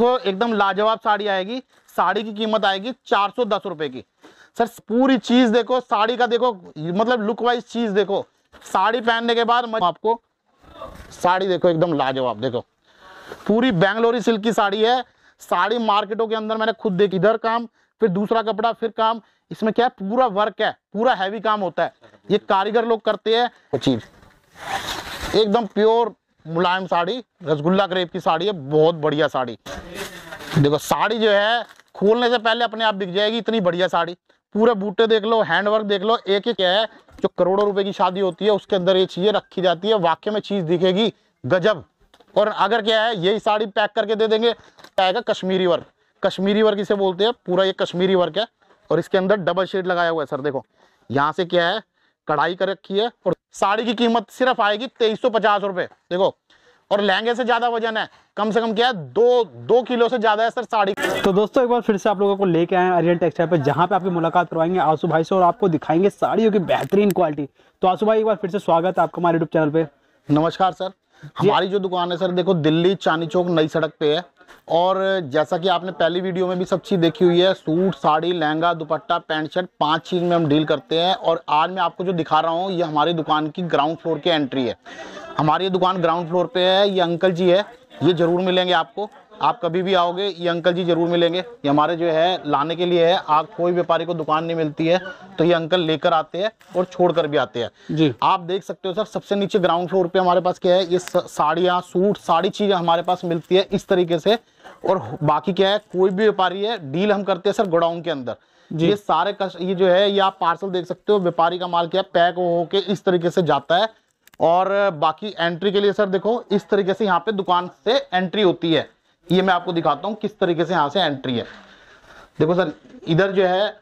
देखो एकदम लाजवाब साड़ी आएगी साड़ी की कीमत आएगी चार सौ दस रुपए की सर पूरी चीज देखो साड़ी का देखो मतलब लुक वाइज चीज देखो साड़ी पहनने के बाद आपको साड़ी देखो एकदम लाजवाब देखो पूरी बैंगलोरी सिल्क की साड़ी है साड़ी मार्केटों के अंदर मैंने खुद देखी इधर काम फिर दूसरा कपड़ा फिर काम इसमें क्या है पूरा वर्क है पूरा हैवी काम होता है ये कारीगर लोग करते हैं चीज एकदम प्योर मुलायम साड़ी रसगुल्ला ग्रेप की साड़ी है बहुत बढ़िया साड़ी देखो साड़ी जो है खोलने से पहले अपने आप बिक जाएगी इतनी बढ़िया साड़ी पूरे बूटे देख लो हैंडवर्क देख लो एक एक है जो करोड़ों रुपए की शादी होती है उसके अंदर ये चीज़ें रखी जाती है वाक्य में चीज़ दिखेगी गजब और अगर क्या है यही साड़ी पैक करके दे देंगे आएगा कश्मीरी वर्क कश्मीरी वर्क इसे बोलते हैं पूरा ये कश्मीरी वर्क है और इसके अंदर डबल शेड लगाया हुआ है सर देखो यहाँ से क्या है कढ़ाई कर रखी है और साड़ी की कीमत सिर्फ आएगी तेईस सौ पचास रुपये देखो और लहंगे से ज़्यादा वजन है कम से कम क्या है दो दो किलो से ज़्यादा है सर साड़ी तो दोस्तों एक बार फिर से आप लोगों को लेके आए अरियल टेक्सटाइल पे जहाँ पे आपकी मुलाकात करवाएंगे आंसू भाई से और आपको दिखाएंगे साड़ियों की बेहतरीन क्वालिटी तो आंसू भाई एक बार फिर से स्वागत है आपका हमारे यूट्यूब चैनल पे नमस्कार सर हमारी जो दुकान है सर देखो दिल्ली चांदी चौक नई सड़क पे है और जैसा कि आपने पहली वीडियो में भी सब चीज़ देखी हुई है suit sari lehenga dupatta pant shirt पांच चीज़ में हम डील करते हैं और आज मैं आपको जो दिखा रहा हूँ ये हमारी दुकान की ग्राउंड फ्लोर की एंट्री है हमारी दुकान ग्राउंड फ्लोर पे है ये अंकल जी है ये ज़रूर मिलेंगे आपको आप कभी भी आओगे ये अंकल जी जरूर मिलेंगे ये हमारे जो है लाने के लिए है आप कोई व्यापारी को दुकान नहीं मिलती है तो ये अंकल लेकर आते हैं और छोड़कर भी आते हैं जी आप देख सकते हो सर सबसे नीचे ग्राउंड फ्लोर पे हमारे पास क्या है ये साड़ियाँ सूट सारी चीज़ें हमारे पास मिलती है इस तरीके से और बाकी क्या है कोई भी व्यापारी है डील हम करते हैं सर गोडाउन के अंदर ये सारे ये जो है ये आप पार्सल देख सकते हो व्यापारी का माल क्या पैक होके इस तरीके से जाता है और बाकी एंट्री के लिए सर देखो इस तरीके से यहाँ पे दुकान से एंट्री होती है ये मैं आपको दिखाता हूँ किस तरीके से यहाँ से एंट्री है देखो सर इधर जो है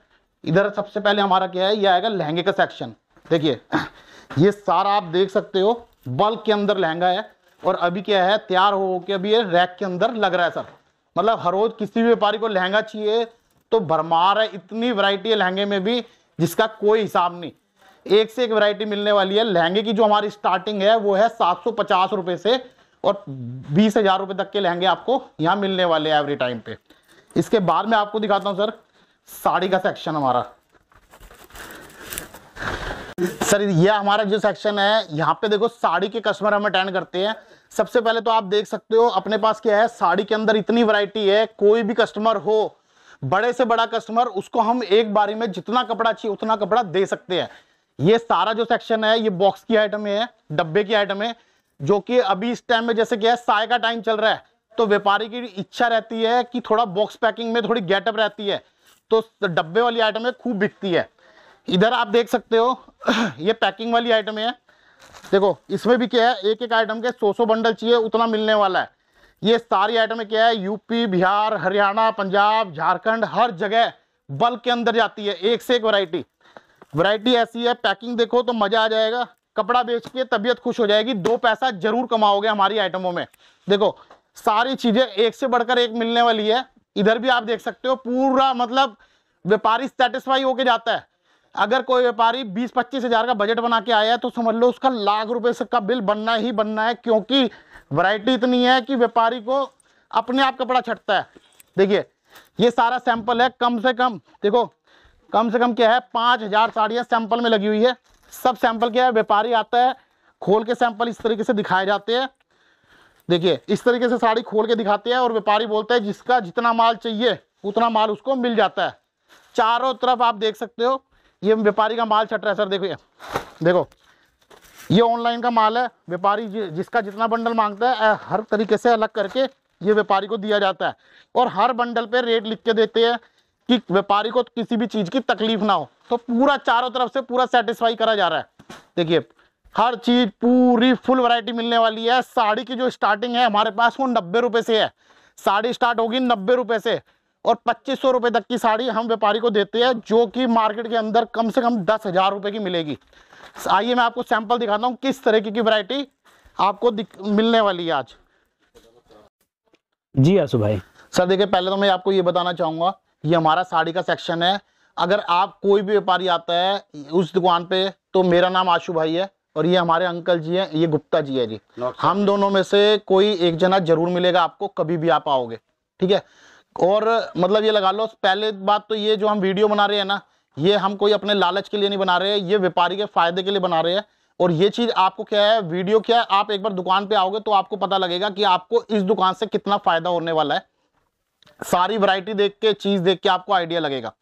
इधर सबसे पहले हमारा क्या है ये आएगा लहंगे का सेक्शन देखिए ये सारा आप देख सकते हो बल्क के अंदर लहंगा है और अभी क्या है तैयार हो के अभी ये रैक के अंदर लग रहा है सर मतलब हर रोज किसी भी व्यापारी को लहंगा चाहिए तो भरमार है इतनी वैरायटी है लहंगे में भी जिसका कोई हिसाब नहीं एक से एक वैरायटी मिलने वाली है लहंगे की जो हमारी स्टार्टिंग है वो है सात सौ पचास से और बीस हज़ार रुपए तक के लहंगे आपको यहाँ मिलने वाले हैं एवरी टाइम पे इसके बाद में आपको दिखाता हूँ सर साड़ी का सेक्शन हमारा सर ये हमारा जो सेक्शन है यहाँ पे देखो साड़ी के कस्टमर हम अटेंड करते हैं सबसे पहले तो आप देख सकते हो अपने पास क्या है साड़ी के अंदर इतनी वैरायटी है कोई भी कस्टमर हो बड़े से बड़ा कस्टमर उसको हम एक बारी में जितना कपड़ा चाहिए उतना कपड़ा दे सकते हैं ये सारा जो सेक्शन है ये बॉक्स की आइटम है डब्बे की आइटम है जो कि अभी इस टाइम में जैसे क्या है साय का टाइम चल रहा है तो व्यापारी की इच्छा रहती है कि थोड़ा बॉक्स पैकिंग में थोड़ी गेटअप रहती है तो डब्बे वाली आइटमें खूब बिकती है इधर आप देख सकते हो ये पैकिंग वाली आइटम है देखो इसमें भी क्या है एक एक आइटम के सौ सौ बंडल चाहिए उतना मिलने वाला है ये सारी आइटमें क्या है यूपी बिहार हरियाणा पंजाब झारखंड हर जगह बल्क के अंदर जाती है एक से एक वैरायटी वैरायटी ऐसी है पैकिंग देखो तो मज़ा आ जाएगा कपड़ा बेच के तबीयत खुश हो जाएगी दो पैसा जरूर कमाओगे हमारी आइटमों में देखो सारी चीजें एक से बढ़कर एक मिलने वाली है इधर भी आप देख सकते हो पूरा मतलब व्यापारी सेटिस्फाई होके जाता है अगर कोई व्यापारी बीस पच्चीस हजार का बजट बना के आया है तो समझ लो उसका लाख रुपए का बिल बनना ही बनना है क्योंकि वैरायटी इतनी है कि व्यापारी को अपने आप कपड़ा छटता है देखिए ये सारा सैंपल है कम से कम देखो कम से कम क्या है पाँच हजार साड़ियाँ सैंपल में लगी हुई है सब सैंपल क्या है व्यापारी आता है खोल के सैंपल इस तरीके से दिखाए जाते हैं देखिए इस तरीके से साड़ी खोल के दिखाते हैं और व्यापारी बोलता है जिसका जितना माल चाहिए उतना माल उसको मिल जाता है चारों तरफ आप देख सकते हो ये व्यापारी का माल छट रहा है सर देखो ये देखो ये ऑनलाइन का माल है व्यापारी जिसका जितना बंडल मांगता है हर तरीके से अलग करके ये व्यापारी को दिया जाता है और हर बंडल पे रेट लिख के देते हैं कि व्यापारी को किसी भी चीज़ की तकलीफ ना हो तो पूरा चारों तरफ से पूरा सेटिस्फाई करा जा रहा है देखिए हर चीज़ पूरी फुल वैरायटी मिलने वाली है साड़ी की जो स्टार्टिंग है हमारे पास वो नब्बे रुपए से है साड़ी स्टार्ट होगी नब्बे रुपए से और पच्चीस सौ रुपए तक की साड़ी हम व्यापारी को देते हैं जो कि मार्केट के अंदर कम से कम दस हज़ार रुपए की मिलेगी आइए मैं आपको सैंपल दिखाता हूँ किस तरीके की वरायटी आपको मिलने वाली है आज जी आसू भाई सर देखिए पहले तो मैं आपको ये बताना चाहूंगा ये हमारा साड़ी का सेक्शन है अगर आप कोई भी व्यापारी आता है उस दुकान पे तो मेरा नाम आशु भाई है और ये हमारे अंकल जी हैं ये गुप्ता जी है जी हम दोनों में से कोई एक जना जरूर मिलेगा आपको कभी भी आप आओगे ठीक है और मतलब ये लगा लो पहले बात तो ये जो हम वीडियो बना रहे हैं ना ये हम कोई अपने लालच के लिए नहीं बना रहे हैं ये व्यापारी के फायदे के लिए बना रहे हैं और ये चीज़ आपको क्या है वीडियो क्या है आप एक बार दुकान पे आओगे तो आपको पता लगेगा कि आपको इस दुकान से कितना फ़ायदा होने वाला है सारी वैरायटी देख के चीज़ देख के आपको आइडिया लगेगा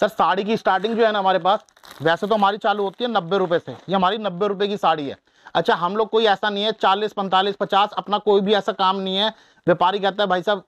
सर साड़ी की स्टार्टिंग जो है ना हमारे पास वैसे तो हमारी चालू होती है नब्बे रुपए से ये हमारी नब्बे रुपए की साड़ी है अच्छा हम लोग कोई ऐसा नहीं है चालीस पैंतालीस पचास अपना कोई भी ऐसा काम नहीं है व्यापारी कहता है भाई साहब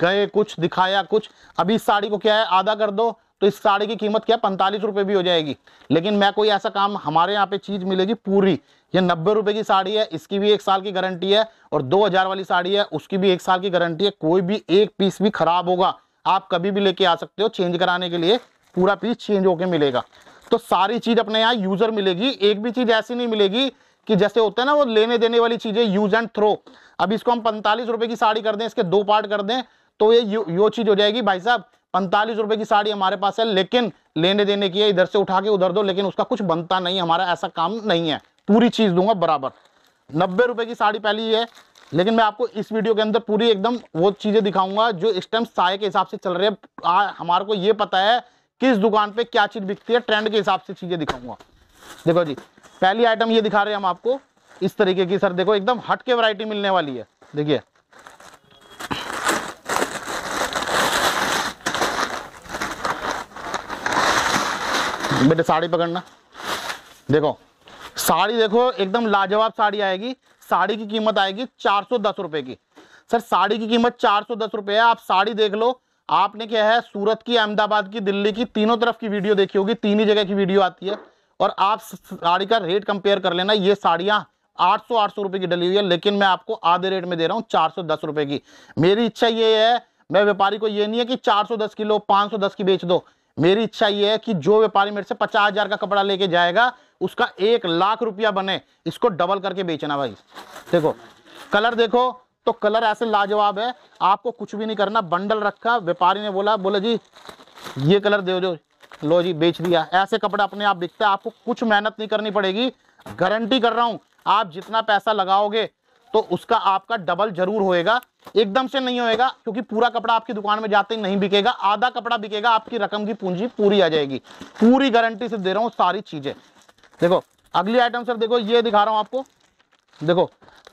गए कुछ दिखाया कुछ अभी इस साड़ी को क्या है आधा कर दो तो इस साड़ी की कीमत क्या है पैंतालीस रुपये भी हो जाएगी लेकिन मैं कोई ऐसा काम हमारे यहाँ पे चीज़ मिलेगी पूरी ये नब्बे रुपए की साड़ी है इसकी भी एक साल की गारंटी है और दो हजार वाली साड़ी है उसकी भी एक साल की गारंटी है कोई भी एक पीस भी खराब होगा आप कभी भी लेके आ सकते हो चेंज कराने के लिए पूरा पीस चेंज होके मिलेगा तो सारी चीज अपने यहाँ यूजर मिलेगी एक भी चीज ऐसी नहीं मिलेगी कि जैसे होता है ना वो लेने देने वाली चीजें यूज एंड थ्रो अब इसको हम पैंतालीस रुपए की साड़ी कर दें इसके दो पार्ट कर दें तो ये यो चीज हो जाएगी भाई साहब पैंतालीस रुपए की साड़ी हमारे पास है लेकिन लेने देने की है इधर से उठा के उधर दो लेकिन उसका कुछ बनता नहीं हमारा ऐसा काम नहीं है पूरी चीज़ दूंगा बराबर नब्बे रुपए की साड़ी पहली है लेकिन मैं आपको इस वीडियो के अंदर पूरी एकदम वो चीज़ें दिखाऊंगा जो इस टाइम साय के हिसाब से चल रहे हैं हमारे को ये पता है किस दुकान पे क्या चीज़ बिकती है ट्रेंड के हिसाब से चीज़ें दिखाऊंगा देखो जी पहली आइटम ये दिखा रहे हैं हम आपको इस तरीके की सर देखो एकदम हटके वरायटी मिलने वाली है देखिए बेटे साड़ी पकड़ना देखो साड़ी देखो एकदम लाजवाब साड़ी आएगी साड़ी की कीमत आएगी चार सौ दस रुपए की सर साड़ी की कीमत चार सौ दस रुपए है आप साड़ी देख लो आपने क्या है सूरत की अहमदाबाद की दिल्ली की तीनों तरफ की वीडियो देखी होगी तीन ही जगह की वीडियो आती है और आप साड़ी का रेट कंपेयर कर लेना ये साड़ियाँ आठ सौ आठ सौ रुपए की डली हुई है लेकिन मैं आपको आधे रेट में दे रहा हूँ चार सौ दस रुपए की मेरी इच्छा ये है मैं व्यापारी को ये नहीं है कि चार सौ दस किलो पांच सौ दस की बेच दो मेरी इच्छा ये है कि जो व्यापारी मेरे से पचास हजार का कपड़ा लेके जाएगा उसका एक लाख रुपया बने इसको डबल करके बेचना भाई देखो कलर देखो तो कलर ऐसे लाजवाब है आपको कुछ भी नहीं करना बंडल रखा व्यापारी ने बोला बोले जी ये कलर दे दो लो जी बेच दिया ऐसे कपड़े अपने आप बिकता है आपको कुछ मेहनत नहीं करनी पड़ेगी गारंटी कर रहा हूं आप जितना पैसा लगाओगे तो उसका आपका डबल जरूर होएगा एकदम से नहीं होएगा क्योंकि पूरा कपड़ा आपकी दुकान में जाते ही नहीं बिकेगा आधा कपड़ा बिकेगा आपकी रकम की पूंजी पूरी आ जाएगी पूरी गारंटी से दे रहा हूं सारी चीज़ें देखो अगली आइटम सर देखो ये दिखा रहा हूँ आपको देखो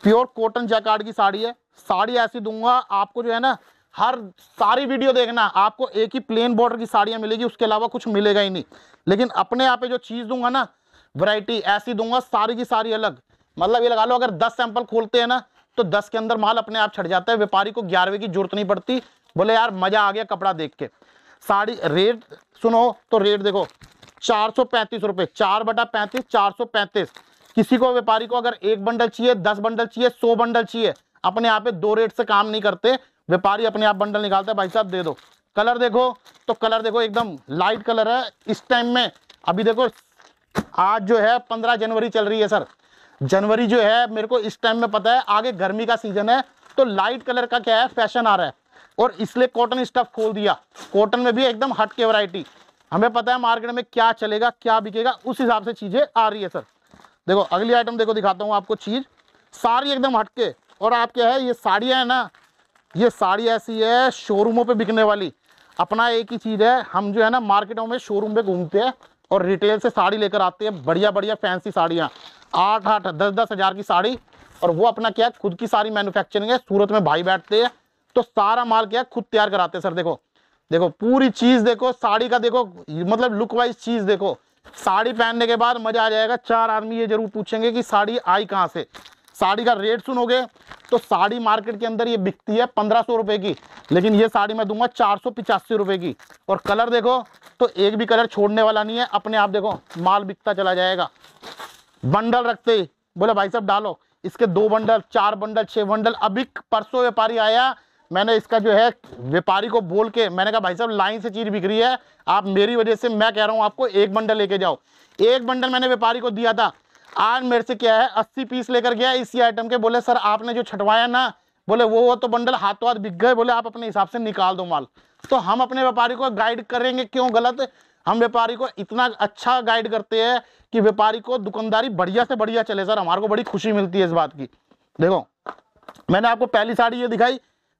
प्योर कॉटन जैकार्ड की साड़ी है साड़ी ऐसी दूंगा आपको जो है ना हर सारी वीडियो देखना आपको एक ही प्लेन बॉर्डर की साड़ियाँ मिलेगी उसके अलावा कुछ मिलेगा ही नहीं लेकिन अपने यहाँ पे जो चीज़ दूंगा ना वैरायटी ऐसी दूंगा सारी की सारी अलग मतलब ये लगा लो अगर दस सैंपल खोलते हैं ना तो दस के अंदर माल अपने आप छट जाता है व्यापारी को ग्यारहवें की जरूरत नहीं पड़ती बोले यार मज़ा आ गया कपड़ा देख के साड़ी रेट सुनो तो रेट देखो चार सौ पैंतीस रुपए चार बटा पैंतीस चार सौ पैंतीस किसी को व्यापारी को अगर एक बंडल चाहिए दस बंडल चाहिए सौ बंडल चाहिए अपने आप दो रेट से काम नहीं करते व्यापारी अपने आप बंडल निकालता है भाई साहब दे दो कलर देखो तो कलर देखो एकदम लाइट कलर है इस टाइम में अभी देखो आज जो है पंद्रह जनवरी चल रही है सर जनवरी जो है मेरे को इस टाइम में पता है आगे गर्मी का सीजन है तो लाइट कलर का क्या है फैशन आ रहा है और इसलिए कॉटन स्टफ खोल दिया कॉटन में भी एकदम हटके वैरायटी हमें पता है मार्केट में क्या चलेगा क्या बिकेगा उस हिसाब से चीज़ें आ रही है सर देखो अगली आइटम देखो दिखाता हूँ आपको चीज़ सारी एकदम हटके और आप क्या है ये साड़ियाँ हैं ना ये साड़ी ऐसी है शोरूमों पे बिकने वाली अपना एक ही चीज़ है हम जो है ना मार्केटों में शोरूम पे घूमते हैं और रिटेल से साड़ी लेकर आते हैं बढ़िया बढ़िया फैंसी साड़ियाँ आठ आठ दस दस हज़ार की साड़ी और वो अपना क्या है खुद की सारी मैन्युफैक्चरिंग है सूरत में भाई बैठते हैं तो सारा माल क्या है खुद तैयार कराते हैं सर देखो देखो पूरी चीज देखो साड़ी का देखो मतलब लुक वाइज चीज देखो साड़ी पहनने के बाद मजा आ जाएगा चार आदमी ये जरूर पूछेंगे कि साड़ी आई कहाँ से साड़ी का रेट सुनोगे तो साड़ी मार्केट के अंदर ये बिकती है पंद्रह सौ रुपए की लेकिन ये साड़ी मैं दूंगा चार सौ पिचासी रुपए की और कलर देखो तो एक भी कलर छोड़ने वाला नहीं है अपने आप देखो माल बिकता चला जाएगा बंडल रखते ही बोले भाई साहब डालो इसके दो बंडल चार बंडल छह बंडल अभी परसों व्यापारी आया मैंने इसका जो है व्यापारी को बोल के मैंने कहा भाई साहब लाइन से चीज़ बिक रही है आप मेरी वजह से मैं कह रहा हूँ आपको एक बंडल लेके जाओ एक बंडल मैंने व्यापारी को दिया था आज मेरे से क्या है अस्सी पीस लेकर गया इसी आइटम के बोले सर आपने जो छटवाया ना बोले वो वो तो बंडल हाथों हाथ बिक गए बोले आप अपने हिसाब से निकाल दो माल तो हम अपने व्यापारी को गाइड करेंगे क्यों गलत हम व्यापारी को इतना अच्छा गाइड करते हैं कि व्यापारी को दुकानदारी बढ़िया से बढ़िया चले सर हमारे को बड़ी खुशी मिलती है इस बात की देखो मैंने आपको पहली साड़ी ये दिखाई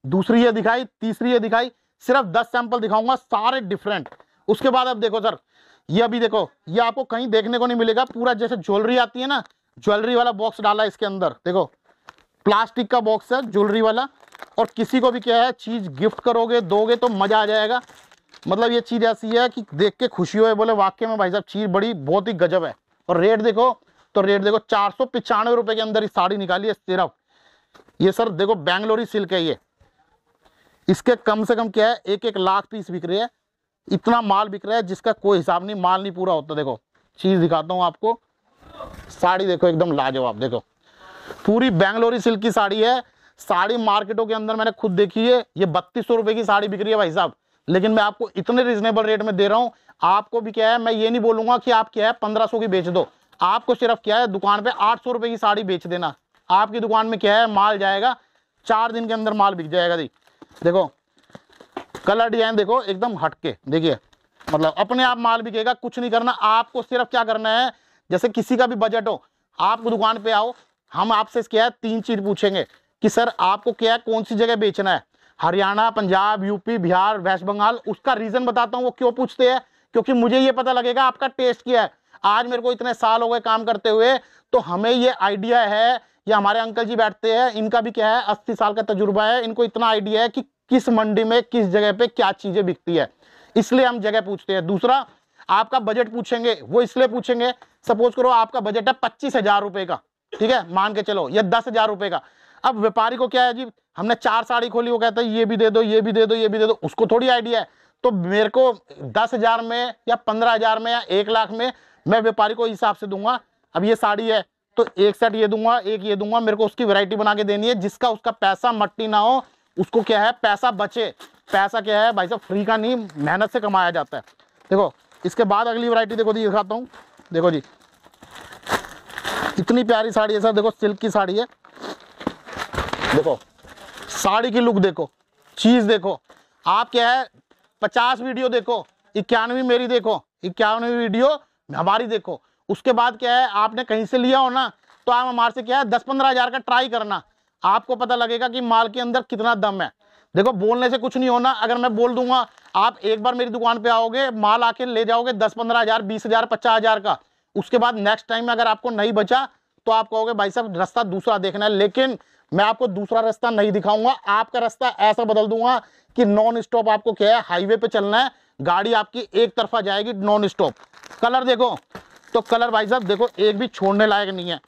दूसरी ये दिखाई तीसरी ये दिखाई सिर्फ दस सैंपल दिखाऊंगा सारे डिफरेंट उसके बाद अब देखो सर ये अभी देखो ये आपको कहीं देखने को नहीं मिलेगा पूरा जैसे ज्वेलरी आती है ना ज्वेलरी वाला बॉक्स डाला इसके अंदर देखो प्लास्टिक का बॉक्स है ज्वेलरी वाला और किसी को भी क्या है चीज़ गिफ्ट करोगे दोगे तो मज़ा आ जाएगा मतलब ये चीज़ ऐसी है कि देख के खुशी हो बोले वाक्य में भाई साहब चीज़ बड़ी बहुत ही गजब है और रेट देखो तो रेट देखो चार सौ के अंदर ही साड़ी निकाली है सिर्फ ये सर देखो बैंगलोरी सिल्क है ये इसके कम से कम क्या है एक एक लाख पीस बिक रहे हैं इतना माल बिक रहा है जिसका कोई हिसाब नहीं माल नहीं पूरा होता देखो चीज़ दिखाता हूँ आपको साड़ी देखो एकदम लाजवाब देखो पूरी बेंगलोरी सिल्क की साड़ी है साड़ी मार्केटों के अंदर मैंने खुद देखी है ये बत्तीस रुपए की साड़ी बिक रही है भाई साहब लेकिन मैं आपको इतने रिजनेबल रेट में दे रहा हूँ आपको भी क्या है मैं ये नहीं बोलूंगा कि आप क्या है पंद्रह सौ की बेच दो आपको सिर्फ क्या है दुकान पे आठ सौ की साड़ी बेच देना आपकी दुकान में क्या है माल जाएगा चार दिन के अंदर माल बिक जाएगा जी देखो कलर डिजाइन देखो एकदम हटके देखिए मतलब अपने आप माल बिकेगा कुछ नहीं करना आपको सिर्फ क्या करना है जैसे किसी का भी बजट हो आप दुकान पे आओ हम आपसे क्या है तीन चीज पूछेंगे कि सर आपको क्या है कौन सी जगह बेचना है हरियाणा पंजाब यूपी बिहार वेस्ट बंगाल उसका रीज़न बताता हूँ वो क्यों पूछते हैं क्योंकि मुझे ये पता लगेगा आपका टेस्ट क्या है आज मेरे को इतने साल हो गए काम करते हुए तो हमें ये आइडिया है ये हमारे अंकल जी बैठते हैं इनका भी क्या है अस्सी साल का तजुर्बा है इनको इतना आइडिया है कि किस मंडी में किस जगह पे क्या चीज़ें बिकती है इसलिए हम जगह पूछते हैं दूसरा आपका बजट पूछेंगे वो इसलिए पूछेंगे सपोज करो आपका बजट है पच्चीस हजार रुपए का ठीक है मान के चलो या दस हजार रुपए का अब व्यापारी को क्या है जी हमने चार साड़ी खोली वो कहता है ये भी दे दो ये भी दे दो ये भी दे दो उसको थोड़ी आइडिया है तो मेरे को दस हजार में या पंद्रह हजार में या एक लाख में मैं व्यापारी को हिसाब से दूंगा अब ये साड़ी है तो एक सेट ये दूंगा एक ये दूंगा मेरे को उसकी वैरायटी बना के देनी है जिसका उसका पैसा मट्टी ना हो उसको क्या है पैसा बचे पैसा क्या है भाई साहब फ्री का नहीं मेहनत से कमाया जाता है देखो इसके बाद अगली वरायटी देखो जी दिखाता हूँ देखो जी इतनी प्यारी साड़ी है सर देखो सिल्क की साड़ी है देखो साड़ी की लुक देखो चीज़ देखो आप क्या है पचास वीडियो देखो इक्यानवी मेरी देखो इक्यानवी वीडियो हमारी देखो उसके बाद क्या है आपने कहीं से लिया हो ना तो आप हमारे से क्या है दस पंद्रह हज़ार का ट्राई करना आपको पता लगेगा कि माल के अंदर कितना दम है देखो बोलने से कुछ नहीं होना अगर मैं बोल दूंगा आप एक बार मेरी दुकान पे आओगे माल आके ले जाओगे दस पंद्रह हज़ार बीस हज़ार पचास हज़ार का उसके बाद नेक्स्ट टाइम में अगर आपको नहीं बचा तो आप कहोगे भाई साहब रास्ता दूसरा देखना है लेकिन मैं आपको दूसरा रास्ता नहीं दिखाऊंगा आपका रास्ता ऐसा बदल दूंगा कि नॉन स्टॉप आपको क्या है हाईवे पे चलना है गाड़ी आपकी एक तरफा जाएगी नॉन स्टॉप कलर देखो तो कलर भाई साहब देखो एक भी छोड़ने लायक नहीं है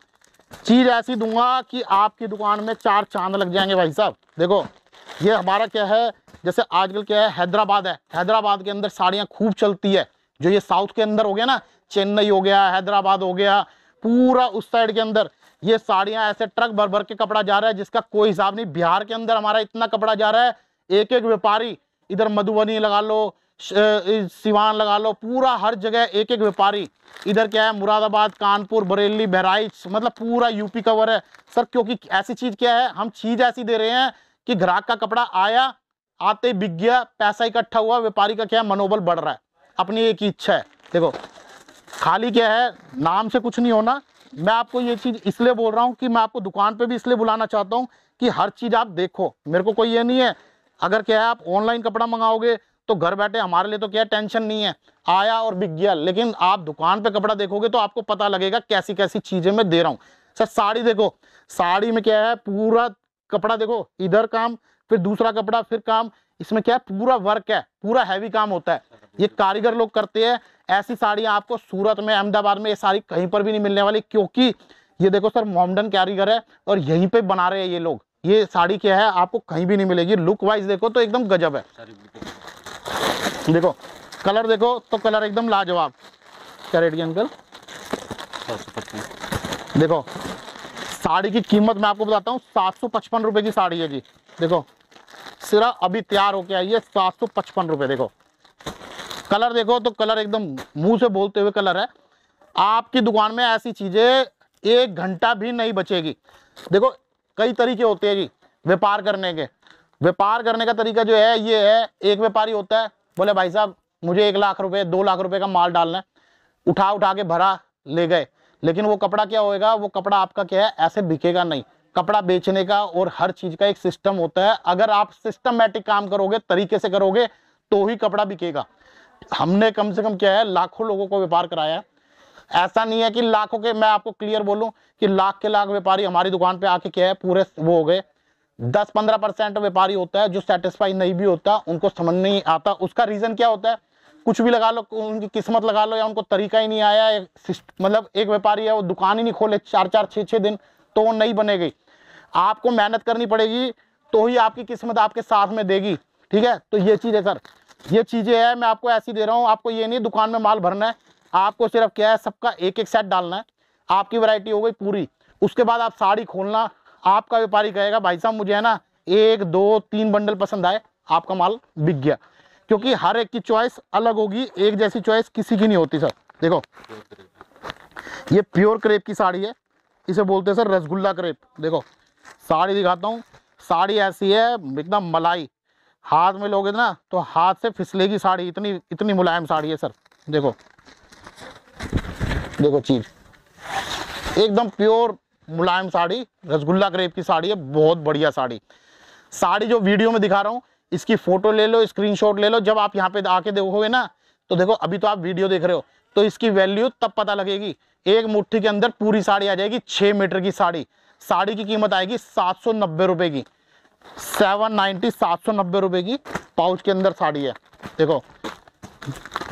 चीज़ ऐसी दूंगा कि आपकी दुकान में चार चांद लग जाएंगे भाई साहब देखो ये हमारा क्या है जैसे आजकल क्या है हैदराबाद है हैदराबाद के अंदर साड़ियाँ खूब चलती है जो ये साउथ के अंदर हो गया ना चेन्नई हो गया हैदराबाद हो गया पूरा उस साइड के अंदर ये साड़ियाँ ऐसे ट्रक भर भर के कपड़ा जा रहा है जिसका कोई हिसाब नहीं बिहार के अंदर हमारा इतना कपड़ा जा रहा है एक एक व्यापारी इधर मधुबनी लगा लो सिवान लगा लो पूरा हर जगह एक एक व्यापारी इधर क्या है मुरादाबाद कानपुर बरेली बहराइच मतलब पूरा यूपी कवर है सर क्योंकि ऐसी चीज़ क्या है हम चीज़ ऐसी दे रहे हैं कि ग्राहक का कपड़ा आया आते ही बिक गया पैसा इकट्ठा हुआ व्यापारी का क्या है मनोबल बढ़ रहा है अपनी एक ही इच्छा है देखो खाली क्या है नाम से कुछ नहीं होना मैं आपको ये चीज़ इसलिए बोल रहा हूँ कि मैं आपको दुकान पे भी इसलिए बुलाना चाहता हूँ कि हर चीज़ आप देखो मेरे को कोई ये नहीं है अगर क्या है आप ऑनलाइन कपड़ा मंगाओगे तो घर बैठे हमारे लिए तो क्या टेंशन नहीं है आया और बिक गया लेकिन आप दुकान पे कपड़ा देखोगे तो आपको पता लगेगा कैसी कैसी चीज़ें मैं दे रहा हूँ सर साड़ी देखो साड़ी में क्या है पूरा कपड़ा देखो इधर काम फिर दूसरा कपड़ा फिर काम इसमें क्या है पूरा वर्क है पूरा हैवी काम होता है ये कारीगर लोग करते हैं ऐसी साड़ियाँ आपको सूरत में अहमदाबाद में ये साड़ी कहीं पर भी नहीं मिलने वाली क्योंकि ये देखो सर मोमडन कारीगर है और यहीं पे बना रहे हैं ये लोग ये साड़ी क्या है आपको कहीं भी नहीं मिलेगी लुक वाइज देखो तो एकदम गजब है देखो कलर देखो तो कलर एकदम लाजवाब क्या रेट की अंकल देखो साड़ी की कीमत मैं आपको बताता हूँ सात सौ पचपन रुपये की साड़ी है जी देखो सिरा अभी तैयार होके आई है सात सौ पचपन रुपये देखो कलर देखो तो कलर एकदम मुंह से बोलते हुए कलर है आपकी दुकान में ऐसी चीज़ें एक घंटा भी नहीं बचेगी देखो कई तरीके होते हैं जी व्यापार करने के व्यापार करने का तरीका जो है ये है एक व्यापारी होता है बोले भाई साहब मुझे एक लाख रुपए दो लाख रुपए का माल डालना है उठा उठा के भरा ले गए लेकिन वो कपड़ा क्या होएगा वो कपड़ा आपका क्या है ऐसे बिकेगा नहीं कपड़ा बेचने का और हर चीज का एक सिस्टम होता है अगर आप सिस्टमेटिक काम करोगे तरीके से करोगे तो ही कपड़ा बिकेगा हमने कम से कम क्या है लाखों लोगों को व्यापार कराया है ऐसा नहीं है कि लाखों के मैं आपको क्लियर बोलूं कि लाख के लाख व्यापारी हमारी दुकान पे आके क्या है पूरे वो हो गए दस पंद्रह परसेंट व्यापारी होता है जो सेटिस्फाई नहीं भी होता उनको समझ नहीं आता उसका रीज़न क्या होता है कुछ भी लगा लो उनकी किस्मत लगा लो या उनको तरीका ही नहीं आया मतलब एक व्यापारी है वो दुकान ही नहीं खोले चार चार छः छः दिन तो वो नहीं बनेगी आपको मेहनत करनी पड़ेगी तो ही आपकी किस्मत आपके साथ में देगी ठीक है तो ये चीज़ है सर ये चीज़ें है मैं आपको ऐसी दे रहा हूँ आपको ये नहीं दुकान में माल भरना है आपको सिर्फ क्या है सबका एक एक सेट डालना है आपकी वरायटी हो गई पूरी उसके बाद आप साड़ी खोलना आपका व्यापारी कहेगा भाई साहब मुझे है ना एक दो तीन बंडल पसंद आए आपका माल बिक गया क्योंकि हर एक की चॉइस अलग होगी एक जैसी चॉइस किसी की नहीं होती सर देखो ये प्योर क्रेप की साड़ी है इसे बोलते हैं सर रसगुल्ला क्रेप देखो साड़ी दिखाता हूँ साड़ी ऐसी है एकदम मलाई हाथ में लोगे ना तो हाथ से फिसलेगी साड़ी इतनी इतनी मुलायम साड़ी है सर देखो देखो चीज एकदम प्योर मुलायम साड़ी रसगुल्ला क्रेप की साड़ी है बहुत बढ़िया साड़ी साड़ी जो वीडियो में दिखा रहा हूँ इसकी फ़ोटो ले लो स्क्रीन ले लो जब आप यहाँ पे आके देखोगे ना तो देखो अभी तो आप वीडियो देख रहे हो तो इसकी वैल्यू तब पता लगेगी एक मुट्ठी के अंदर पूरी साड़ी आ जाएगी छः मीटर की साड़ी साड़ी की कीमत आएगी सात सौ नब्बे रुपये की सेवन नाइन्टी सात सौ नब्बे रुपये की पाउच के अंदर साड़ी है देखो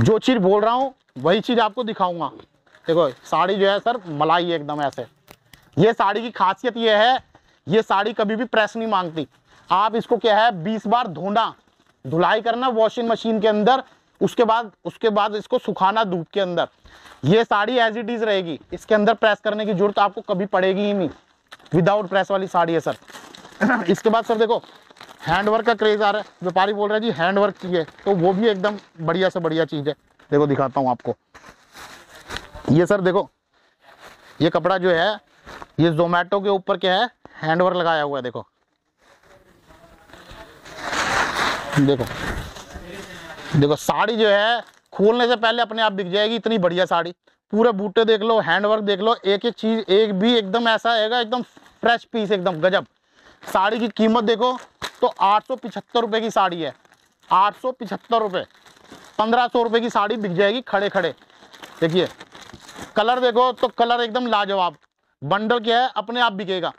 जो चीज़ बोल रहा हूँ वही चीज़ आपको दिखाऊंगा देखो साड़ी जो है सर मलाई है एकदम ऐसे ये साड़ी की खासियत ये है ये साड़ी कभी भी प्रेस नहीं मांगती आप इसको क्या है बीस बार धोना धुलाई करना वॉशिंग मशीन के अंदर उसके बाद उसके बाद इसको सुखाना धूप के अंदर ये साड़ी एज इट इज़ रहेगी इसके अंदर प्रेस करने की जरूरत आपको कभी पड़ेगी ही नहीं विदाउट प्रेस वाली साड़ी है सर इसके बाद सर देखो हैंडवर्क का क्रेज़ आ रहा है व्यापारी बोल रहे हैं जी हैंडवर्क चाहिए तो वो भी एकदम बढ़िया से बढ़िया चीज़ है देखो दिखाता हूँ आपको ये सर देखो ये कपड़ा जो है ये जोमेटो के ऊपर क्या है हैंडवर्क लगाया हुआ है देखो देखो देखो साड़ी जो है खोलने से पहले अपने आप बिक जाएगी इतनी बढ़िया साड़ी पूरे बूटे देख लो हैंडवर्क देख लो एक एक चीज़ एक भी एकदम ऐसा है एकदम फ्रेश पीस एकदम गजब साड़ी की कीमत देखो तो आठ सौ की साड़ी है आठ सौ रुपये पंद्रह सौ रुपए की साड़ी बिक जाएगी खड़े खड़े देखिए कलर देखो तो कलर एकदम लाजवाब बंडल क्या है अपने आप बिकेगा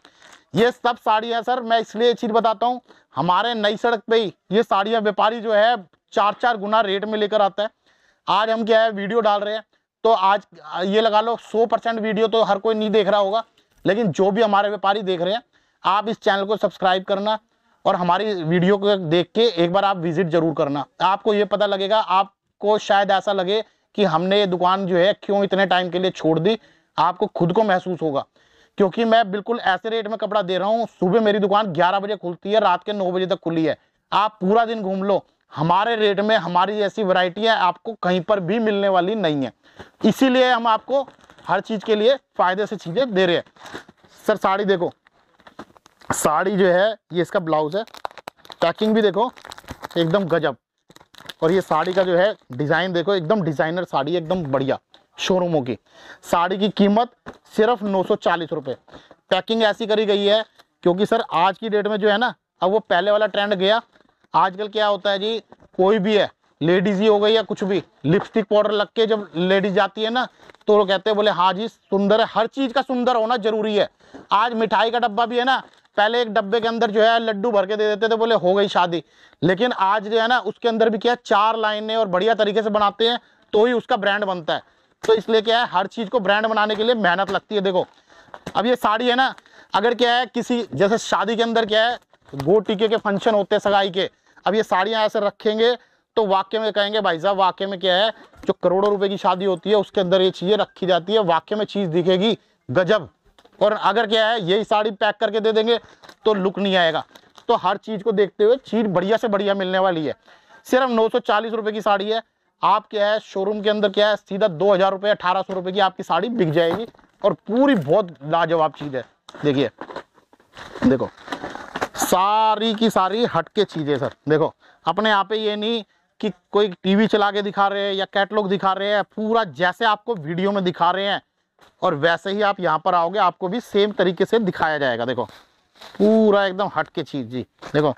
ये सब साड़ी है सर मैं इसलिए एक चीज़ बताता हूँ हमारे नई सड़क पे ही ये साड़ियाँ व्यापारी जो है चार चार गुना रेट में लेकर आता है आज हम क्या है वीडियो डाल रहे हैं तो आज ये लगा लो सौ परसेंट वीडियो तो हर कोई नहीं देख रहा होगा लेकिन जो भी हमारे व्यापारी देख रहे हैं आप इस चैनल को सब्सक्राइब करना और हमारी वीडियो को देख के एक बार आप विजिट जरूर करना आपको ये पता लगेगा आपको शायद ऐसा लगे कि हमने ये दुकान जो है क्यों इतने टाइम के लिए छोड़ दी आपको खुद को महसूस होगा क्योंकि मैं बिल्कुल ऐसे रेट में कपड़ा दे रहा हूँ सुबह मेरी दुकान 11 बजे खुलती है रात के 9 बजे तक खुली है आप पूरा दिन घूम लो हमारे रेट में हमारी ऐसी है आपको कहीं पर भी मिलने वाली नहीं है इसीलिए हम आपको हर चीज़ के लिए फ़ायदे से चीज़ें दे रहे हैं सर साड़ी देखो साड़ी जो है ये इसका ब्लाउज़ है पैकिंग भी देखो एकदम गजब और ये साड़ी का जो है डिज़ाइन देखो एकदम डिज़ाइनर साड़ी एकदम बढ़िया शोरूमों की साड़ी की कीमत सिर्फ नौ सौ पैकिंग ऐसी करी गई है क्योंकि सर आज की डेट में जो है ना अब वो पहले वाला ट्रेंड गया आजकल क्या होता है जी कोई भी है लेडीज ही हो गई या कुछ भी लिपस्टिक पाउडर लग के जब लेडीज जाती है ना तो वो कहते हैं बोले हाँ जी सुंदर है हर चीज़ का सुंदर होना जरूरी है आज मिठाई का डब्बा भी है ना पहले एक डब्बे के अंदर जो है लड्डू भर के दे देते थे बोले हो गई शादी लेकिन आज जो है ना उसके अंदर भी क्या चार लाइने और बढ़िया तरीके से बनाते हैं तो ही उसका ब्रांड बनता है तो इसलिए क्या है हर चीज़ को ब्रांड बनाने के लिए मेहनत लगती है देखो अब ये साड़ी है ना अगर क्या है किसी जैसे शादी के अंदर क्या है गो टीके के फंक्शन होते हैं सगाई के अब ये साड़ियाँ ऐसे रखेंगे तो वाक्य में कहेंगे भाई साहब वाक्य में क्या है जो करोड़ों रुपए की शादी होती है उसके अंदर ये चीज़ें रखी जाती है वाक्य में चीज़ दिखेगी गजब और अगर क्या है यही साड़ी पैक करके दे देंगे तो लुक नहीं आएगा तो हर चीज़ को देखते हुए चीज़ बढ़िया से बढ़िया मिलने वाली है सिर्फ नौ सौ की साड़ी है आप क्या है शोरूम के अंदर क्या है सीधा दो हज़ार रुपये अठारह सौ रुपये की आपकी साड़ी बिक जाएगी और पूरी बहुत लाजवाब चीज़ है देखिए देखो सारी की सारी हटके चीज़ें सर देखो अपने आप ये नहीं कि कोई टीवी चला के दिखा रहे हैं या कैटलॉग दिखा रहे हैं पूरा जैसे आपको वीडियो में दिखा रहे हैं और वैसे ही आप यहाँ पर आओगे आपको भी सेम तरीके से दिखाया जाएगा देखो पूरा एकदम हटके चीज़ जी देखो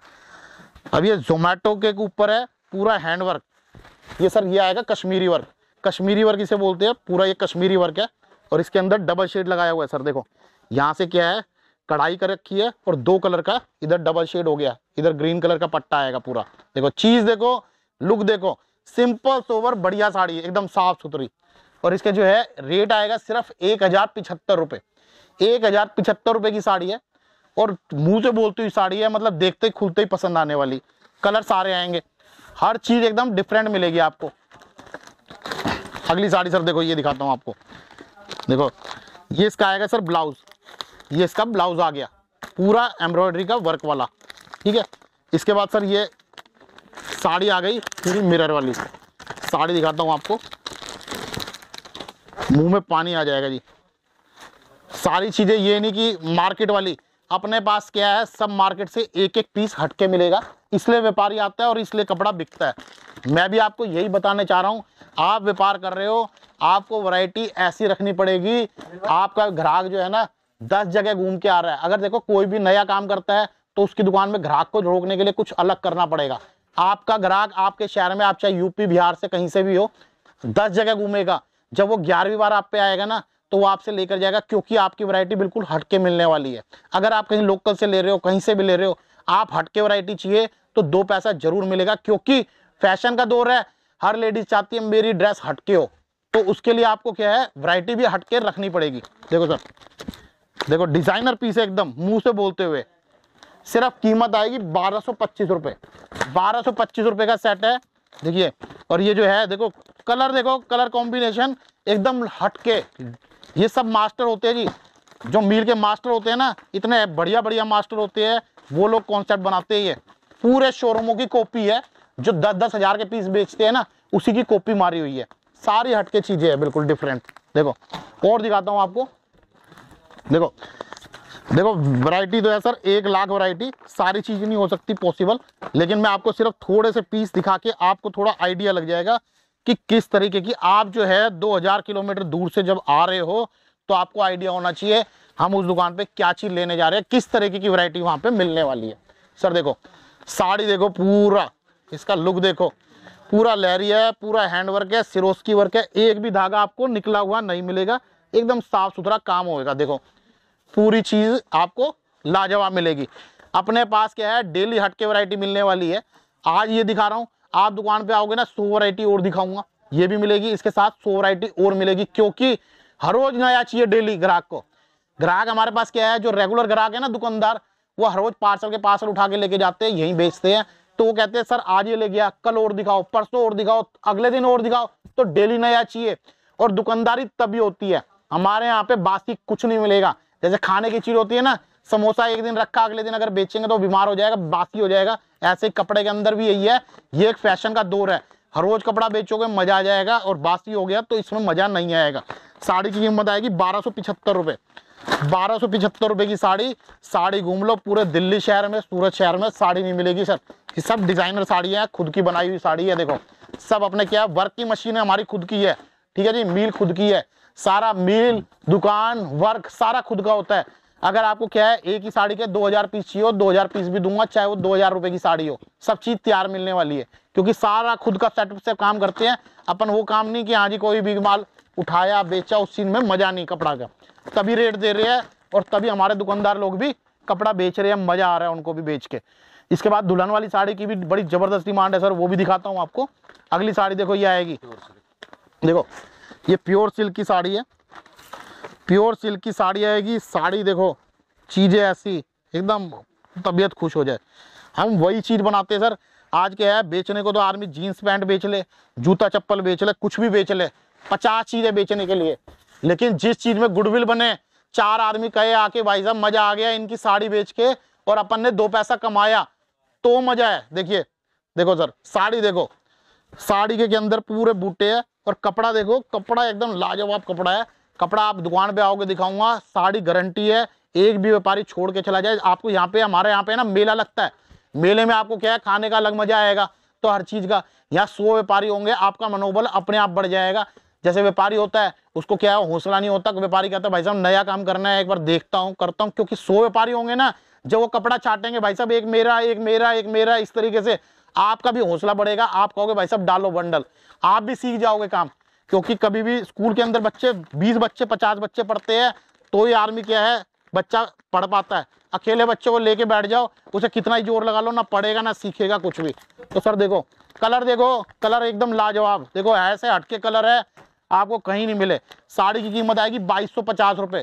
अब ये जोमेटो के ऊपर है पूरा हैंडवर्क ये सर ये आएगा कश्मीरी वर्क कश्मीरी वर्क इसे बोलते हैं पूरा ये कश्मीरी वर्क है और इसके अंदर डबल शेड लगाया हुआ है सर देखो यहाँ से क्या है कढ़ाई कर रखी है और दो कलर का इधर डबल शेड हो गया इधर ग्रीन कलर का पट्टा आएगा पूरा देखो चीज़ देखो लुक देखो सिंपल सोवर बढ़िया साड़ी एकदम साफ सुथरी और इसका जो है रेट आएगा सिर्फ एक हज़ार पिछहत्तर रुपए एक हज़ार पिछहत्तर रुपए की साड़ी है और मुंह से बोलती हुई साड़ी है मतलब देखते ही खुलते ही पसंद आने वाली कलर सारे आएंगे हर चीज़ एकदम डिफरेंट मिलेगी आपको अगली साड़ी सर देखो ये दिखाता हूँ आपको देखो ये इसका आएगा सर ब्लाउज ये इसका ब्लाउज आ गया पूरा एम्ब्रॉयडरी का वर्क वाला ठीक है इसके बाद सर ये साड़ी आ गई पूरी मिरर वाली साड़ी दिखाता हूँ आपको मुंह में पानी आ जाएगा जी सारी चीज़ें ये नहीं कि मार्केट वाली अपने पास क्या है सब मार्केट से एक एक पीस हटके मिलेगा इसलिए व्यापारी आता है और इसलिए कपड़ा बिकता है मैं भी आपको यही बताने चाह रहा हूँ आप व्यापार कर रहे हो आपको वैरायटी ऐसी रखनी पड़ेगी आपका ग्राहक जो है ना दस जगह घूम के आ रहा है अगर देखो कोई भी नया काम करता है तो उसकी दुकान में ग्राहक को रोकने के लिए कुछ अलग करना पड़ेगा आपका ग्राहक आपके शहर में आप चाहे यूपी बिहार से कहीं से भी हो दस जगह घूमेगा जब वो ग्यारहवीं बार आप पे आएगा ना तो वो आपसे लेकर जाएगा क्योंकि आपकी वैरायटी बिल्कुल हटके मिलने वाली है अगर आप कहीं लोकल से ले रहे हो कहीं से भी ले रहे हो आप हटके वैरायटी चाहिए तो दो पैसा जरूर मिलेगा क्योंकि फैशन का दौर है हर लेडीज चाहती है मेरी ड्रेस हटके हो तो उसके लिए आपको क्या है वरायटी भी हटके रखनी पड़ेगी देखो सर देखो डिजाइनर पीस है एकदम मुंह से बोलते हुए सिर्फ कीमत आएगी बारह सौ पच्चीस रुपये बारह सौ पच्चीस रुपये का सेट है देखिए और ये जो है देखो कलर देखो कलर कॉम्बिनेशन एकदम हटके ये सब मास्टर होते हैं जी जो मील के मास्टर होते हैं ना इतने बढ़िया बढ़िया मास्टर होते हैं वो लोग कॉन्सेप्ट बनाते ही है पूरे शोरूमों की कॉपी है जो दस दस हज़ार के पीस बेचते हैं ना उसी की कॉपी मारी हुई है सारी हटके चीज़ें हैं बिल्कुल डिफरेंट देखो और दिखाता हूँ आपको देखो देखो वैरायटी तो है सर एक लाख वैरायटी सारी चीज़ें नहीं हो सकती पॉसिबल लेकिन मैं आपको सिर्फ थोड़े से पीस दिखा के आपको थोड़ा आइडिया लग जाएगा कि किस तरीके की आप जो है 2000 किलोमीटर दूर से जब आ रहे हो तो आपको आइडिया होना चाहिए हम उस दुकान पे क्या चीज़ लेने जा रहे हैं किस तरीके की वैरायटी वहां पे मिलने वाली है सर देखो साड़ी देखो पूरा इसका लुक देखो पूरा लहरी है पूरा हैंड वर्क है सिरोस्की वर्क है एक भी धागा आपको निकला हुआ नहीं मिलेगा एकदम साफ सुथरा काम होगा देखो पूरी चीज़ आपको लाजवाब मिलेगी अपने पास क्या है डेली हट के मिलने वाली है आज ये दिखा रहा हूँ आप दुकान पे आओगे ना सो वरायटी और दिखाऊंगा ये भी मिलेगी इसके साथ सो वरायटी और मिलेगी क्योंकि हर रोज नया चाहिए डेली ग्राहक को ग्राहक हमारे पास क्या है जो रेगुलर ग्राहक है ना दुकानदार वो हर रोज पार्सल के पार्सल उठा के लेके जाते हैं यहीं बेचते हैं तो वो कहते हैं सर आज ये ले गया कल और दिखाओ परसों और दिखाओ अगले दिन और दिखाओ तो डेली नया चाहिए और दुकानदारी तभी होती है हमारे यहाँ पे बासी कुछ नहीं मिलेगा जैसे खाने की चीज़ होती है ना समोसा एक दिन रखा अगले दिन अगर बेचेंगे तो बीमार हो जाएगा बासी हो जाएगा ऐसे कपड़े के अंदर भी यही है ये एक फैशन का दौर है हर रोज कपड़ा बेचोगे मजा आ जाएगा और बासी हो गया तो इसमें मजा नहीं आएगा साड़ी की कीमत आएगी बारह सौ पिछहत्तर बारह सौ पिछहत्तर की साड़ी साड़ी घूम लो पूरे दिल्ली शहर में सूरत शहर में साड़ी नहीं मिलेगी सर ये सब डिजाइनर साड़ी है खुद की बनाई हुई साड़ी है देखो सब अपने क्या है वर्क की मशीन हमारी खुद की है ठीक है जी मील खुद की है सारा मील दुकान वर्क सारा खुद का होता है अगर आपको क्या है एक ही साड़ी के 2000 पीस चाहिए हो 2000 पीस भी दूंगा चाहे वो 2000 रुपए की साड़ी हो सब चीज़ तैयार मिलने वाली है क्योंकि सारा खुद का सेटअप से काम करते हैं अपन वो काम नहीं कि हाँ जी कोई भी माल उठाया बेचा उस चीज़ में मज़ा नहीं कपड़ा का तभी रेट दे रहे हैं और तभी हमारे दुकानदार लोग भी कपड़ा बेच रहे हैं मज़ा आ रहा है उनको भी बेच के इसके बाद दुल्हन वाली साड़ी की भी बड़ी ज़बरदस्त डिमांड है सर वो भी दिखाता हूँ आपको अगली साड़ी देखो ये आएगी देखो ये प्योर सिल्क की साड़ी है प्योर सिल्क की साड़ी आएगी साड़ी देखो चीज़ें ऐसी एकदम तबीयत खुश हो जाए हम वही चीज़ बनाते हैं सर आज क्या है बेचने को तो आदमी जीन्स पैंट बेच ले जूता चप्पल बेच ले कुछ भी बेच ले पचास चीज़ें बेचने के लिए लेकिन जिस चीज़ में गुडविल बने चार आदमी कहे आके भाई साहब मज़ा आ गया इनकी साड़ी बेच के और अपन ने दो पैसा कमाया तो मज़ा है देखिए देखो सर साड़ी देखो साड़ी के, के अंदर पूरे बूटे है और कपड़ा देखो कपड़ा एकदम लाजवाब कपड़ा है कपड़ा आप दुकान पे आओगे दिखाऊंगा साड़ी गारंटी है एक भी व्यापारी छोड़ के चला जाए आपको यहाँ पे हमारे यहाँ पे ना मेला लगता है मेले में आपको क्या है खाने का अलग मजा आएगा तो हर चीज़ का यहाँ सौ व्यापारी होंगे आपका मनोबल अपने आप बढ़ जाएगा जैसे व्यापारी होता है उसको क्या है हौसला नहीं होता व्यापारी कहता है भाई साहब नया काम करना है एक बार देखता हूँ करता हूँ क्योंकि सौ व्यापारी होंगे ना जब वो कपड़ा छाटेंगे भाई साहब एक मेरा एक मेरा एक मेरा इस तरीके से आपका भी हौसला बढ़ेगा आप कहोगे भाई साहब डालो बंडल आप भी सीख जाओगे काम क्योंकि कभी भी स्कूल के अंदर बच्चे बीस बच्चे पचास बच्चे पढ़ते हैं तो ही आर्मी क्या है बच्चा पढ़ पाता है अकेले बच्चे को लेके बैठ जाओ उसे कितना ही जोर लगा लो ना पढ़ेगा ना सीखेगा कुछ भी तो सर देखो कलर देखो कलर एकदम लाजवाब देखो ऐसे हटके कलर है आपको कहीं नहीं मिले साड़ी की कीमत आएगी बाईस सौ पचास रुपए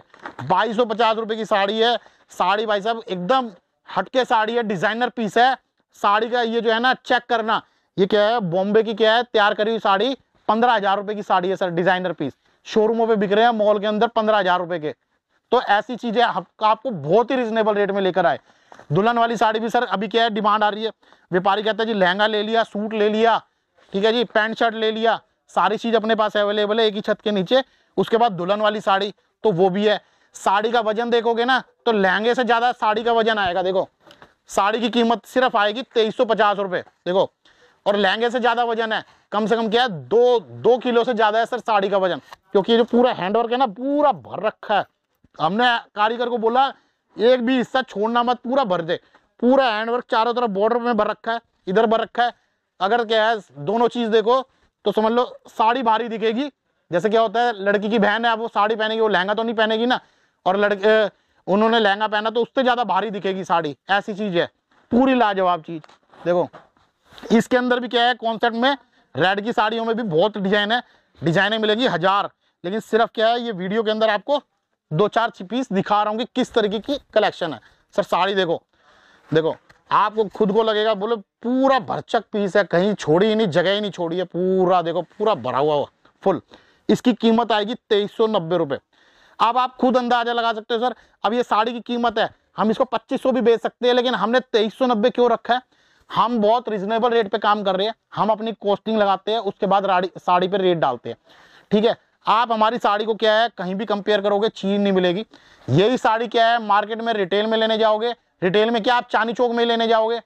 बाईस सौ पचास रुपए की साड़ी है साड़ी भाई साहब एकदम हटके साड़ी है डिज़ाइनर पीस है साड़ी का ये जो है ना चेक करना ये क्या है बॉम्बे की क्या है तैयार करी हुई साड़ी पंद्रह हजार रुपए की साड़ी है सर डिजाइनर पीस शोरूमों पे बिक रहे हैं मॉल के अंदर पंद्रह हजार रुपए के तो ऐसी चीजें आपको बहुत ही रिजनेबल रेट में लेकर आए दुल्हन वाली साड़ी भी सर अभी क्या है डिमांड आ रही है व्यापारी कहता है जी लहंगा ले लिया सूट ले लिया ठीक है जी पैंट शर्ट ले लिया सारी चीज़ अपने पास अवेलेबल है एक ही छत के नीचे उसके बाद दुल्हन वाली साड़ी तो वो भी है साड़ी का वजन देखोगे ना तो लहंगे से ज़्यादा साड़ी का वजन आएगा देखो साड़ी की कीमत सिर्फ आएगी तेईस सौ पचास रुपये देखो और लहंगे से ज़्यादा वजन है कम से कम क्या है दो दो किलो से ज़्यादा है सर साड़ी का वजन क्योंकि जो पूरा हैंड वर्क है ना पूरा भर रखा है हमने कारीगर को बोला एक भी हिस्सा छोड़ना मत पूरा भर दे पूरा हैंड वर्क चारों तरफ बॉर्डर में भर रखा है इधर भर रखा है अगर क्या है दोनों चीज़ देखो तो समझ लो साड़ी भारी दिखेगी जैसे क्या होता है लड़की की बहन है वो साड़ी पहनेगी वो लहंगा तो नहीं पहनेगी ना और लड़के उन्होंने लहंगा पहना तो उससे ज़्यादा भारी दिखेगी साड़ी ऐसी चीज़ है पूरी लाजवाब चीज़ देखो इसके अंदर भी क्या है कॉन्सेप्ट में रेड की साड़ियों में भी बहुत डिजाइन है डिजाइने मिलेंगी हजार लेकिन सिर्फ क्या है ये वीडियो के अंदर आपको दो चार पीस दिखा रहा हूँ कि किस तरीके की कलेक्शन है सर साड़ी देखो देखो आपको खुद को लगेगा बोले पूरा भरचक पीस है कहीं छोड़ी ही नहीं जगह ही नहीं छोड़ी है पूरा देखो पूरा भरा हुआ हुआ फुल इसकी कीमत आएगी तेईस सौ नब्बे अब आप खुद अंदाजा लगा सकते हो सर अब ये साड़ी की कीमत है हम इसको पच्चीस सौ भी बेच सकते हैं लेकिन हमने तेईस सौ नब्बे क्यों रखा है हम बहुत रिजनेबल रेट पे काम कर रहे हैं हम अपनी कॉस्टिंग लगाते हैं उसके बाद साड़ी पे रेट डालते हैं ठीक है आप हमारी साड़ी को क्या है कहीं भी कंपेयर करोगे चीन नहीं मिलेगी यही साड़ी क्या है मार्केट में रिटेल में लेने जाओगे रिटेल में क्या आप चांदी चौक में लेने जाओगे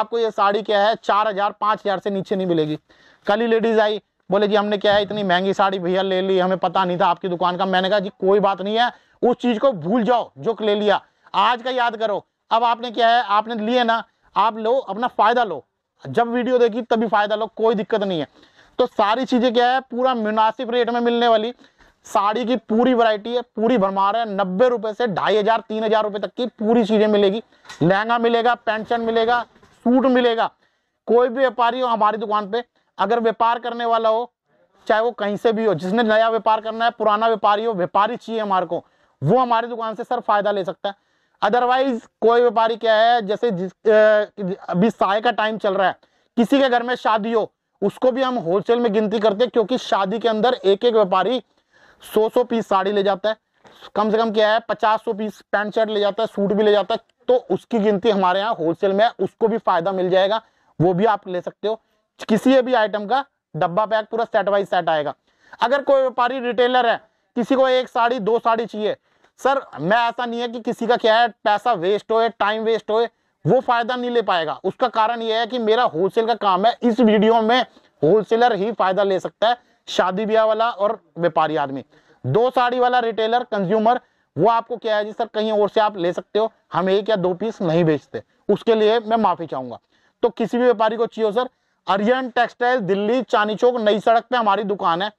आपको ये साड़ी क्या है चार हजार पाँच हजार से नीचे नहीं मिलेगी कल ही लेडीज आई बोले जी हमने क्या है इतनी महंगी साड़ी भैया ले ली हमें पता नहीं था आपकी दुकान का मैंने कहा जी कोई बात नहीं है उस चीज़ को भूल जाओ जो ले लिया आज का याद करो अब आपने क्या है आपने लिए ना आप लो अपना फ़ायदा लो जब वीडियो देखी तभी फ़ायदा लो कोई दिक्कत नहीं है तो सारी चीज़ें क्या है पूरा मुनासिब रेट में मिलने वाली साड़ी की पूरी वैरायटी है पूरी भरमार है नब्बे रुपए से ढाई हज़ार तीन हज़ार रुपए तक की पूरी चीज़ें मिलेगी लहंगा मिलेगा पैंट शर्ट मिलेगा सूट मिलेगा कोई भी व्यापारी हो हमारी दुकान पे अगर व्यापार करने वाला हो चाहे वो कहीं से भी हो जिसने नया व्यापार करना है पुराना व्यापारी हो व्यापारी चाहिए हमारे को वो हमारी दुकान से सर फ़ायदा ले सकता है अदरवाइज कोई व्यापारी क्या है जैसे जिस अभी साय का टाइम चल रहा है किसी के घर में शादी हो उसको भी हम होलसेल में गिनती करते हैं क्योंकि शादी के अंदर एक एक व्यापारी सौ सौ पीस साड़ी ले जाता है कम से कम क्या है पचास सौ पीस पैंट शर्ट ले जाता है सूट भी ले जाता है तो उसकी गिनती हमारे यहाँ होलसेल में है उसको भी फायदा मिल जाएगा वो भी आप ले सकते हो किसी भी आइटम का डब्बा पैक पूरा सेट वाइज सेट आएगा अगर कोई व्यापारी रिटेलर है किसी को एक साड़ी दो साड़ी चाहिए सर मैं ऐसा नहीं है कि किसी का क्या है पैसा वेस्ट होए टाइम वेस्ट होए वो फायदा नहीं ले पाएगा उसका कारण यह है कि मेरा होलसेल का काम है इस वीडियो में होलसेलर ही फायदा ले सकता है शादी ब्याह वाला और व्यापारी आदमी दो साड़ी वाला रिटेलर कंज्यूमर वो आपको क्या है जी सर कहीं और से आप ले सकते हो हम एक या दो पीस नहीं बेचते उसके लिए मैं माफी चाहूंगा तो किसी भी व्यापारी को चाहिए सर आर्यन टेक्सटाइल दिल्ली चांदी चौक नई सड़क पे हमारी दुकान है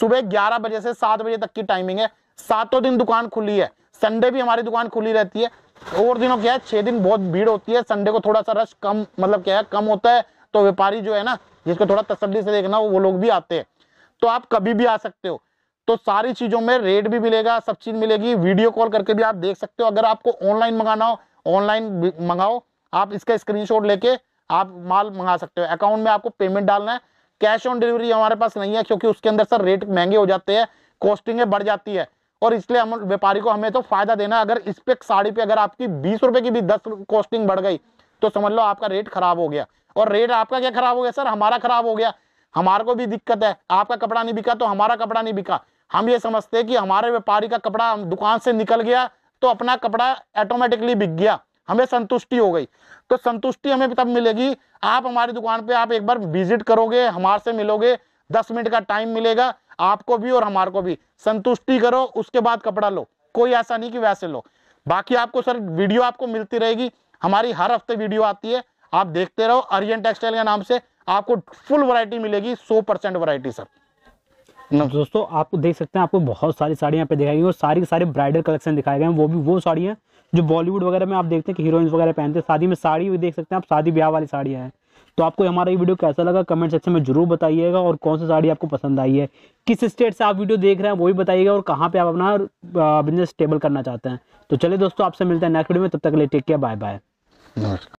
सुबह 11 बजे से 7 बजे तक की टाइमिंग है सातों दिन दुकान खुली है संडे भी हमारी दुकान खुली रहती है और दिनों क्या है छह दिन बहुत भीड़ होती है संडे को थोड़ा सा रश कम मतलब क्या है कम होता है तो व्यापारी जो है ना जिसको थोड़ा तसली से देखना वो लोग भी आते हैं तो आप कभी भी आ सकते हो तो सारी चीज़ों में रेट भी मिलेगा सब चीज़ मिलेगी वीडियो कॉल करके भी आप देख सकते हो अगर आपको ऑनलाइन मंगाना हो ऑनलाइन मंगाओ आप इसका स्क्रीनशॉट लेके आप माल मंगा सकते हो अकाउंट में आपको पेमेंट डालना है कैश ऑन डिलीवरी हमारे पास नहीं है क्योंकि उसके अंदर सर रेट महंगे हो जाते हैं कॉस्टिंग बढ़ जाती है और इसलिए हम व्यापारी को हमें तो फायदा देना अगर इस पे साड़ी पे अगर आपकी बीस रुपए की भी दस कॉस्टिंग बढ़ गई तो समझ लो आपका रेट खराब हो गया और रेट आपका क्या खराब हो गया सर हमारा खराब हो गया हमारे को भी दिक्कत है आपका कपड़ा नहीं बिका तो हमारा कपड़ा नहीं बिका हम ये समझते हैं कि हमारे व्यापारी का कपड़ा दुकान से निकल गया तो अपना कपड़ा ऑटोमेटिकली बिक गया हमें संतुष्टि हो गई तो संतुष्टि हमें तब मिलेगी आप हमारी दुकान पे आप एक बार विजिट करोगे हमारे से मिलोगे दस मिनट का टाइम मिलेगा आपको भी और हमारे को भी संतुष्टि करो उसके बाद कपड़ा लो कोई ऐसा नहीं कि वैसे लो बाकी आपको सर वीडियो आपको मिलती रहेगी हमारी हर हफ्ते वीडियो आती है आप देखते रहो अरियन टेक्सटाइल के नाम से आपको फुल वरायटी मिलेगी सौ परसेंट वरायटी सर तो दोस्तों आप देख सकते हैं आपको बहुत सारी साड़ियाँ पे दिखाई गई और सारी सारी सारे ब्राइडल कलेक्शन दिखाए गए हैं वो भी वो साड़ियाँ जो बॉलीवुड वगैरह में आप देखते हैं कि हीरोइंस वगैरह पहनते हैं शादी में साड़ी भी देख सकते हैं आप शादी ब्याह वाली साड़ियाँ हैं तो आपको हमारा ये वीडियो कैसा लगा कमेंट सेक्शन में जरूर बताइएगा और कौन सी साड़ी आपको पसंद आई है किस स्टेट से आप वीडियो देख रहे हैं वो भी बताइएगा और कहाँ पर आप अपना बिजनेस स्टेबल करना चाहते हैं तो चलिए दोस्तों आपसे मिलते हैं नेक्स्ट वीडियो में तब तक ले टेक केयर बाय बाय